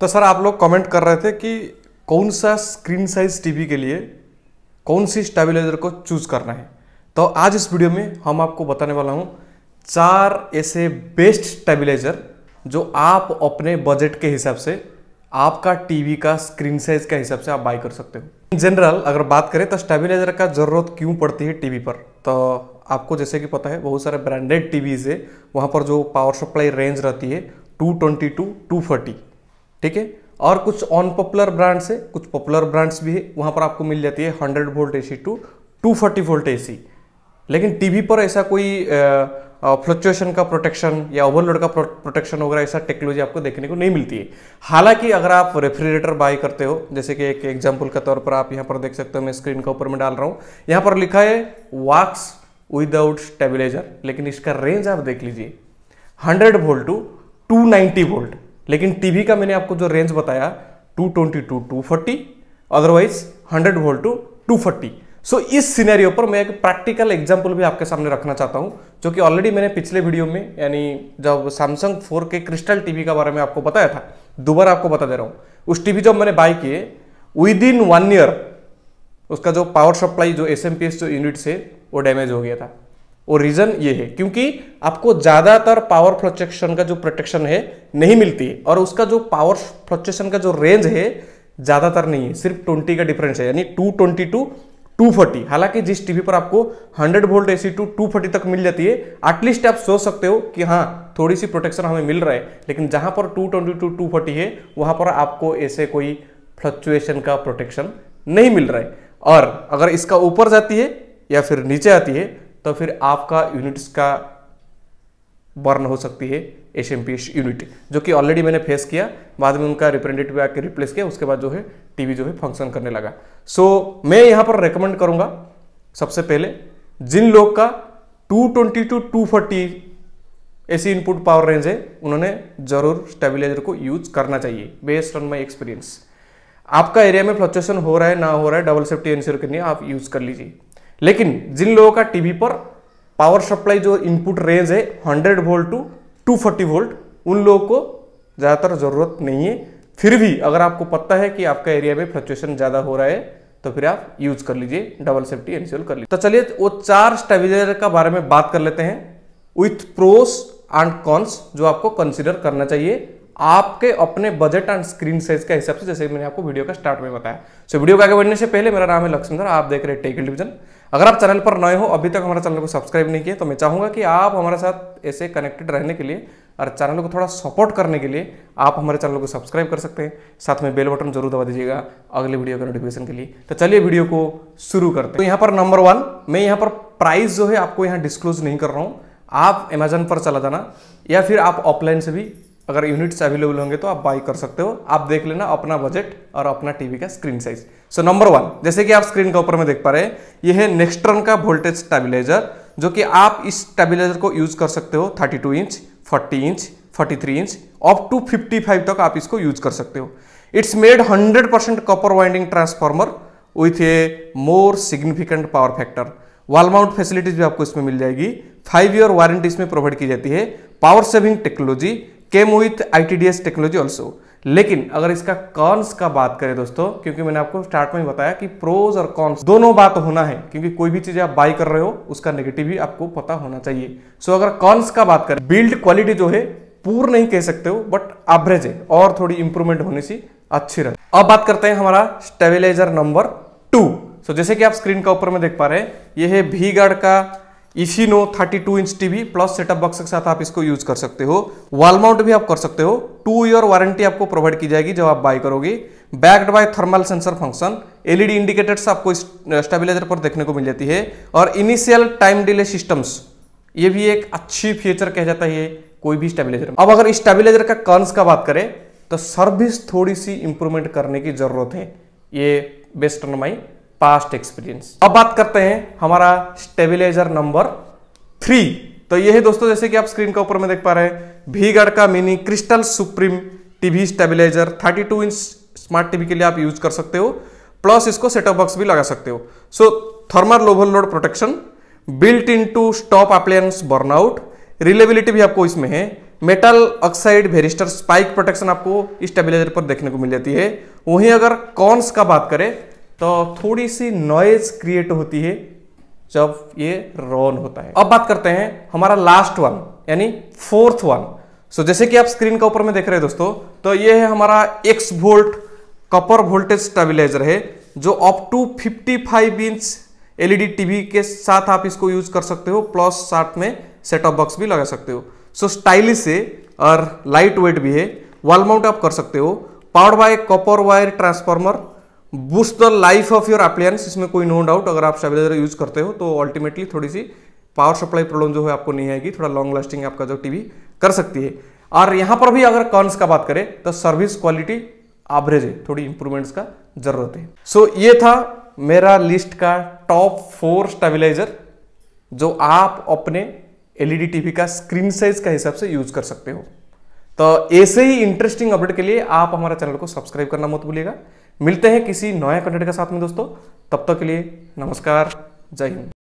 तो सर आप लोग कमेंट कर रहे थे कि कौन सा स्क्रीन साइज टीवी के लिए कौन सी स्टेबिलाइज़र को चूज करना है तो आज इस वीडियो में हम आपको बताने वाला हूँ चार ऐसे बेस्ट स्टेबिलाइजर जो आप अपने बजट के हिसाब से आपका टीवी का स्क्रीन साइज के हिसाब से आप बाय कर सकते हो इन जनरल अगर बात करें तो स्टेबिलाइजर का ज़रूरत क्यों पड़ती है टीवी पर तो आपको जैसे कि पता है बहुत सारे ब्रांडेड टीवीज़ है वहाँ पर जो पावर सप्लाई रेंज रहती है ट्वेंटी टू 240 ठीक है और कुछ ऑन पॉपुलर ब्रांड्स है कुछ पॉपुलर ब्रांड्स भी है वहाँ पर आपको मिल जाती है हंड्रेड वोल्ट ए टू टू फोर्टी वोल्ट ए लेकिन टीवी पर ऐसा कोई फ्लक्चुएशन का प्रोटेक्शन या ओवरलोड का प्रोटेक्शन वगैरह ऐसा टेक्नोलॉजी आपको देखने को नहीं मिलती है हालांकि अगर आप रेफ्रिजरेटर बाय करते हो जैसे कि एक एग्जाम्पल के तौर पर आप यहां पर देख सकते हो मैं स्क्रीन के ऊपर में डाल रहा हूं यहां पर लिखा है वाक्स विदाउट स्टेबिलाईजर लेकिन इसका रेंज आप देख लीजिए hundred volt to two volt लेकिन टीवी का मैंने आपको जो रेंज बताया 220 to 240 otherwise 100 volt to 240 so so, इस सिनेरियो पर मैं एक प्रैक्टिकल एग्जाम्पल भी आपके सामने रखना चाहता हूँ जो कि ऑलरेडी मैंने पिछले वीडियो में यानी जब Samsung four K crystal TV का बारे में आपको बताया था दोबारा आपको बता दे रहा हूँ उस टीवी जब मैंने बाई किए विद इन वन ईयर उसका जो पावर सप्लाई जो एस जो यूनिट से वो डैमेज हो गया था और रीज़न ये है क्योंकि आपको ज़्यादातर पावर फ्लक्चुएशन का जो प्रोटेक्शन है नहीं मिलती है और उसका जो पावर फ्लक्चुएशन का जो रेंज है ज़्यादातर नहीं है सिर्फ ट्वेंटी का डिफरेंस है यानी two twenty to two forty हालांकि जिस टीवी पर आपको 100 volt AC to two forty तक मिल जाती है एटलीस्ट आप सोच सकते हो कि हाँ थोड़ी सी प्रोटेक्शन हमें मिल रहा है लेकिन जहाँ पर टू ट्वेंटी टू टू है वहां पर आपको ऐसे कोई फ्लक्चुएशन का प्रोटेक्शन नहीं मिल रहा है और अगर इसका ऊपर जाती है या फिर नीचे आती है तो फिर आपका यूनिट्स का बर्न हो सकती है एस एम यूनिट जो कि ऑलरेडी मैंने फेस किया बाद में उनका रिप्रेजेंटेटिव आके रिप्लेस किया उसके बाद जो है टीवी जो है फंक्शन करने लगा सो so, मैं यहाँ पर रेकमेंड करूँगा सबसे पहले जिन लोग का 220 टू 240 ऐसी इनपुट पावर रेंज है उन्होंने जरूर स्टेबिलाइजर को यूज करना चाहिए बेस्ड ऑन माई एक्सपीरियंस आपका एरिया में फ्लक्चुएशन हो रहा है ना हो रहा है डबल सेफ्टी एंश्योर करनी आप यूज कर लीजिए लेकिन जिन लोगों का टीवी पर पावर सप्लाई जो इनपुट रेंज है 100 वोल्ट टू 240 वोल्ट उन लोगों को ज़्यादातर ज़रूरत नहीं है फिर भी अगर आपको पता है कि आपका एरिया में फ्लक्चुएशन ज़्यादा हो रहा है तो फिर आप यूज कर लीजिए डबल सेफ्टी एनसीएल कर लीजिए तो चलिए वो चार स्टेबिलाईजर का बारे में बात कर लेते हैं विथ प्रोस एंड कॉन्स जो आपको कंसिडर करना चाहिए आपके अपने बजट एंड स्क्रीन साइज के हिसाब से जैसे मैंने आपको वीडियो का स्टार्ट में बताया सो so, वीडियो को आगे बढ़ने से पहले मेरा नाम है लक्ष्मण आप देख रहे हैं टेकल डिवीजन अगर आप चैनल पर नए हो अभी तक हमारे चैनल को सब्सक्राइब नहीं किया तो मैं चाहूँगा कि आप हमारे साथ ऐसे कनेक्टेड रहने के लिए और चैनल को थोड़ा सपोर्ट करने के लिए आप हमारे चैनल को सब्सक्राइब कर सकते हैं साथ में बेल बटन जरूर दबा दीजिएगा अगले वीडियो के नोटिफिकेशन के लिए तो चलिए वीडियो को शुरू करते हैं तो यहाँ पर नंबर वन मैं यहाँ पर प्राइस जो है आपको यहाँ डिस्क्लोज नहीं कर रहा हूँ आप अमेजन पर चला जाना या फिर आप ऑफलाइन से भी अगर यूनिट्स अवेलेबल होंगे तो आप बाई कर सकते हो आप देख लेना अपना बजट और अपना टीवी का screen size so number one जैसे कि आप स्क्रीन के ऊपर में देख पा रहे हैं ये है नेक्स्ट्रन का वोल्टेज स्टेबिलाईजर जो कि आप इस स्टेबिलाईजर को यूज कर सकते हो 32 inch 40 inch 43 inch up to 55 तक आप इसको यूज कर सकते हो it's made hundred percent copper winding transformer with a more significant power factor wall mount facilities भी आपको इसमें मिल जाएगी फाइव ईयर वारंटी इसमें प्रोवाइड की जाती है power saving technology came with ITDS technology also लेकिन अगर इसका कॉन्स का बात करें दोस्तों क्योंकि मैंने आपको स्टार्ट में ही बताया कि प्रोज और कॉन्स दोनों बात होना है क्योंकि कोई भी चीज आप बाय कर रहे हो उसका नेगेटिव भी आपको पता होना चाहिए सो अगर कॉन्स का बात करें बिल्ड क्वालिटी जो है पूर नहीं कह सकते हो बट एवरेज है और थोड़ी इंप्रूवमेंट होने से अच्छी रहे अब बात करते हैं हमारा स्टेबिलाईजर नंबर टू सो जैसे कि आप स्क्रीन का ऊपर में देख पा रहे हैं यह है भी का इसी no thirty two inch TV plus setup box के साथ आप इसको यूज कर सकते हो वॉल माउंट भी आप कर सकते हो टू ईयर वारंटी आपको प्रोवाइड की जाएगी जब आप बाय करोगे backed by thermal sensor function LED indicators आपको स्टेबिलाईजर पर देखने को मिल जाती है और इनिशियल टाइम डिले सिस्टम्स ये भी एक अच्छी फीचर कह जाता है कोई भी स्टेबिलाईजर अब अगर स्टेबिलाईजर का कर्न्स का बात करें तो सर्विस थोड़ी सी इंप्रूवमेंट करने की जरूरत है ये best on my past experience अब बात करते हैं हमारा स्टेबिलाईजर नंबर थ्री तो यह है दोस्तों जैसे कि आप स्क्रीन के ऊपर में देख पा रहे हैं भीगढ़ का mini crystal supreme TV stabiliser 32 inch smart TV के लिए आप यूज कर सकते हो प्लस इसको सेटअप बॉक्स भी लगा सकते हो सो थर्मल लोवल load protection built in to stop appliance burnout reliability भी आपको इसमें है metal oxide varistor spike protection आपको स्टेबिलाईजर पर देखने को मिल जाती है वहीं अगर कॉन्स का बात करें तो थोड़ी सी नॉइज क्रिएट होती है जब ये रॉन होता है अब बात करते हैं हमारा लास्ट वन यानी फोर्थ वन सो जैसे कि आप स्क्रीन के ऊपर में देख रहे हैं दोस्तों तो ये है हमारा X volt copper voltage stabiliser है जो up to 55 inch LED TV के साथ आप इसको यूज कर सकते हो प्लस साथ में सेटअप बॉक्स भी लगा सकते हो सो स्टाइलिश है और लाइट वेट भी है वॉल माउंट आप कर सकते हो powered by copper wire transformer boost the life of your appliance इसमें कोई नो डाउट अगर आप स्टेबिलाइजर यूज करते हो तो अल्टीमेटली थोड़ी सी पावर सप्लाई प्रॉब्लम जो है आपको नहीं आएगी थोड़ा लॉन्ग लास्टिंग आपका जो टीवी कर सकती है और यहां पर भी अगर कॉन्स का बात करें तो सर्विस क्वालिटी एवरेज है थोड़ी इंप्रूवमेंट्स का जरूरत है सो so, ये था मेरा लिस्ट का टॉप फोर स्टेबिलाइजर जो आप अपने एलईडी टीवी e का स्क्रीन साइज का हिसाब से यूज कर सकते हो तो ऐसे ही इंटरेस्टिंग अपडेट के लिए आप हमारे चैनल को सब्सक्राइब करना मत भूलिएगा मिलते हैं किसी नए कंटेंट के साथ में दोस्तों तब तक के लिए नमस्कार जय हिंद